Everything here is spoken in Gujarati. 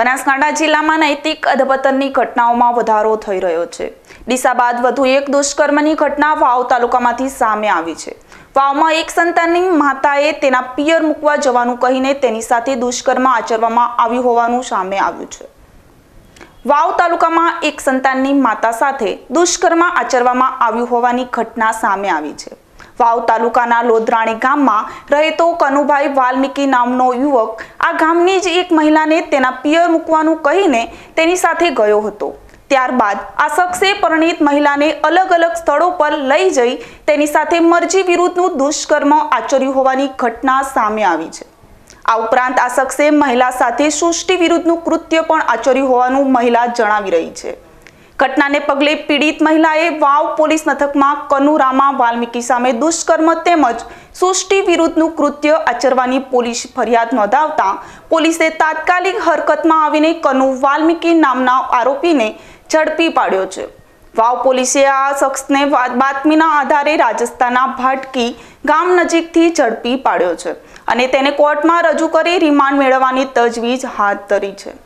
બનાસકાંઠા જિલ્લામાં નૈતિક અધપતનની ઘટનાઓમાં વધારો થઈ રહ્યો છે ડીસા બાદ વધુ એક દુષ્કર્મની ઘટના વાવ તાલુકામાંથી સામે આવી છે વાવમાં એક સંતાનની માતાએ તેના પિયર મૂકવા જવાનું કહીને તેની સાથે દુષ્કર્મ આચરવામાં આવ્યું હોવાનું સામે આવ્યું છે વાવ તાલુકામાં એક સંતાનની માતા સાથે દુષ્કર્મ આચરવામાં આવ્યું હોવાની ઘટના સામે આવી છે વાવ તાલુકાના લોધરાણી ગામમાં રહેતો કનુભાઈ વાલ્મીકી નામનો યુવક આ ગામની જ એક મહિલાને તેના પિયર મૂકવાનું કહીને તેની સાથે ગયો હતો ત્યારબાદ આ શખ્સે પરણિત મહિલાને અલગ અલગ સ્થળો પર લઈ જઈ તેની સાથે મરજી વિરુદ્ધનું દુષ્કર્મ આચર્યું હોવાની ઘટના સામે આવી છે આ ઉપરાંત આ શખ્સે મહિલા સાથે સૃષ્ટિ વિરુદ્ધનું કૃત્ય પણ આચર્યું હોવાનું મહિલા જણાવી રહી છે ઘટનાને પગલે પીડિત મહિલાએ વાવ પોલીસ મથકમાં કનુરામા વાલ્મીકી સામે દુષ્કર્મ તેમજ સૃષ્ટિ વિરુદ્ધનું કૃત્ય આચરવાની પોલીસ ફરિયાદ નોંધાવતા પોલીસે તાત્કાલિક હરકતમાં આવીને કનુ વાલ્મીકી નામના આરોપીને ઝડપી પાડ્યો છે વાવ પોલીસે આ શખ્સને બાતમીના આધારે રાજસ્થાનના ભાટકી ગામ નજીકથી ઝડપી પાડ્યો છે અને તેને કોર્ટમાં રજૂ કરી રિમાન્ડ મેળવવાની તજવીજ હાથ ધરી છે